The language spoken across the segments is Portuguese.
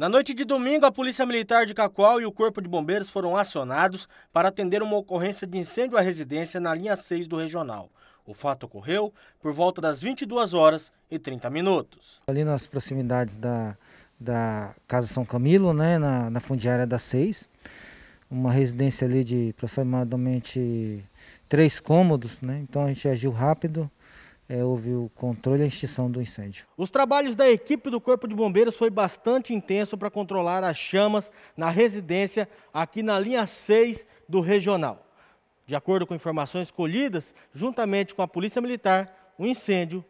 Na noite de domingo, a Polícia Militar de Cacoal e o Corpo de Bombeiros foram acionados para atender uma ocorrência de incêndio à residência na linha 6 do Regional. O fato ocorreu por volta das 22 horas e 30 minutos. Ali nas proximidades da, da Casa São Camilo, né, na, na fundiária da 6, uma residência ali de aproximadamente três cômodos, né, então a gente agiu rápido, é, houve o controle e a extinção do incêndio. Os trabalhos da equipe do Corpo de Bombeiros foi bastante intenso para controlar as chamas na residência aqui na linha 6 do regional. De acordo com informações colhidas, juntamente com a Polícia Militar, o incêndio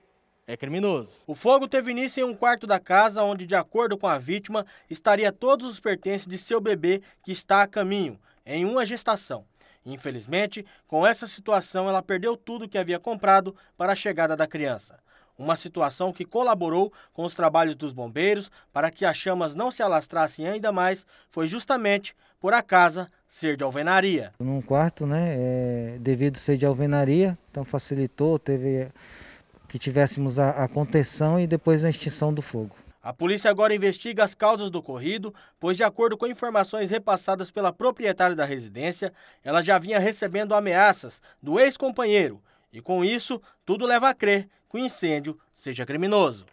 é criminoso. O fogo teve início em um quarto da casa, onde, de acordo com a vítima, estaria todos os pertences de seu bebê que está a caminho, em uma gestação. Infelizmente, com essa situação, ela perdeu tudo que havia comprado para a chegada da criança. Uma situação que colaborou com os trabalhos dos bombeiros para que as chamas não se alastrassem ainda mais foi justamente por a casa ser de alvenaria. Num quarto, né, é, devido ser de alvenaria, então facilitou, teve que tivéssemos a, a contenção e depois a extinção do fogo. A polícia agora investiga as causas do ocorrido, pois, de acordo com informações repassadas pela proprietária da residência, ela já vinha recebendo ameaças do ex-companheiro. E com isso, tudo leva a crer que o incêndio seja criminoso.